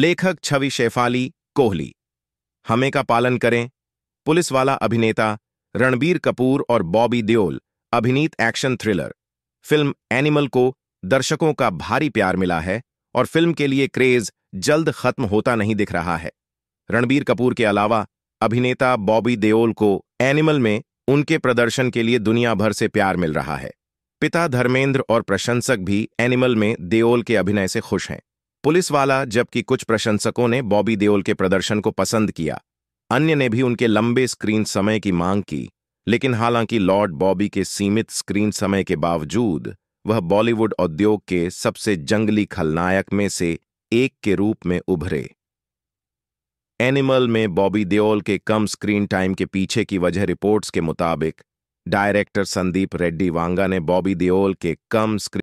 लेखक छवि शेफाली कोहली हमें का पालन करें पुलिस वाला अभिनेता रणबीर कपूर और बॉबी देओल अभिनीत एक्शन थ्रिलर फिल्म एनिमल को दर्शकों का भारी प्यार मिला है और फिल्म के लिए क्रेज जल्द खत्म होता नहीं दिख रहा है रणबीर कपूर के अलावा अभिनेता बॉबी देओल को एनिमल में उनके प्रदर्शन के लिए दुनिया भर से प्यार मिल रहा है पिता धर्मेंद्र और प्रशंसक भी एनिमल में देओल के अभिनय से खुश हैं पुलिस वाला जबकि कुछ प्रशंसकों ने बॉबी देओल के प्रदर्शन को पसंद किया अन्य ने भी उनके लंबे स्क्रीन समय की मांग की लेकिन हालांकि लॉर्ड बॉबी के सीमित स्क्रीन समय के बावजूद वह बॉलीवुड उद्योग के सबसे जंगली खलनायक में से एक के रूप में उभरे एनिमल में बॉबी देओल के कम स्क्रीन टाइम के पीछे की वजह रिपोर्ट्स के मुताबिक डायरेक्टर संदीप रेड्डी वांगा ने बॉबी देओल के कम स्क्रीन